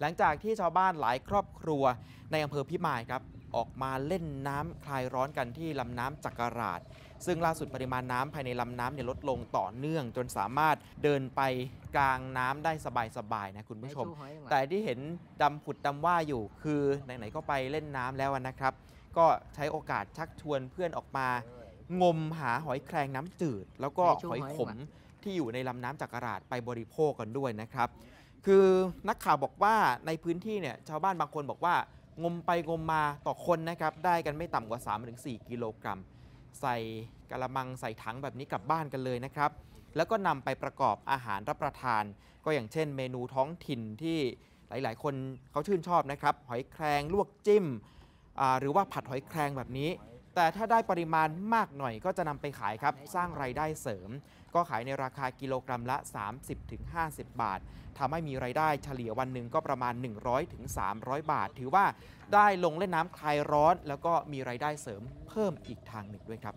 หลังจากที่ชาวบ้านหลายครอบครัวในอำเภอพิมายครับออกมาเล่นน้ำคลายร้อนกันที่ลำน้ำจักรราชซึ่งล่าสุดปริมาณน้ำภายในลำน้ำเนี่ยลดลงต่อเนื่อง จนสามารถเดินไปกลางน้ำได้สบายๆนะคุณผู้ชมแต่ที่เห็นดำผุดดำว่าอยู่คือไหนๆก็ไปเล่นน้ำแล้วนะครับ ก็ใช้โอกาสชักชวนเพื่อนออกมางมหาหอยแครงน้ำจืด แล้วก็หอยขมที่อยู่ในลำน้ำจักรราชไปบริโภคกันด้วยนะครับคือนักข่าวบอกว่าในพื้นที่เนี่ยชาวบ้านบางคนบอกว่างมไปงมมาต่อคนนะครับ ได้กันไม่ต่ำกว่า 3-4กิโลกรัมใส่กระมังใส่ถังแบบนี้กลับบ้านกันเลยนะครับ แล้วก็นำไปประกอบอาหารรับประทาน ก็อย่างเช่นเมนูท้องถิ่นที่หลาย ๆ คนเขาชื่นชอบนะครับหอยแครง ลวกจิ้ม หรือว่าผัดหอยแครงแบบนี้แต่ถ้าได้ปริมาณมากหน่อยก็จะนำไปขายครับ สร้างไรายได้เสริม ก็ขายในราคากิโลกรัมละ 30-50 บาททำให้มีไรายได้เฉลี่ยวันหนึ่งก็ประมาณ 100-300 บาท ถือว่าได้ลงเล่นน้ำคลายร้อน แล้วก็มีไรายได้เสริมเพิ่มอีกทางหนึ่งด้วยครับ